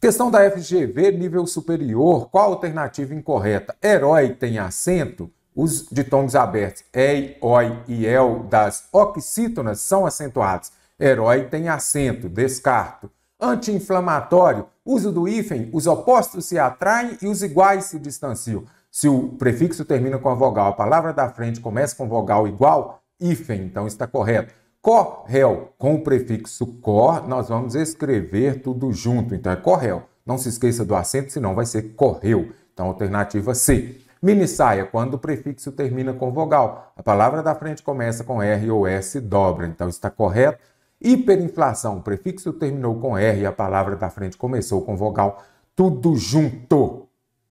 Questão da FGV nível superior, qual a alternativa incorreta? Herói tem acento? Os ditongos abertos ei, oi e el das oxítonas são acentuados. Herói tem acento, descarto. Anti-inflamatório, uso do hífen, os opostos se atraem e os iguais se distanciam. Se o prefixo termina com a vogal, a palavra da frente começa com vogal igual, hífen, então está correto. Correl. Com o prefixo cor, nós vamos escrever tudo junto. Então é Correl. Não se esqueça do acento, senão vai ser correu. Então, alternativa C. Mini saia, quando o prefixo termina com vogal. A palavra da frente começa com R ou S dobra, então está correto. Hiperinflação, o prefixo terminou com R e a palavra da frente começou com vogal. Tudo junto.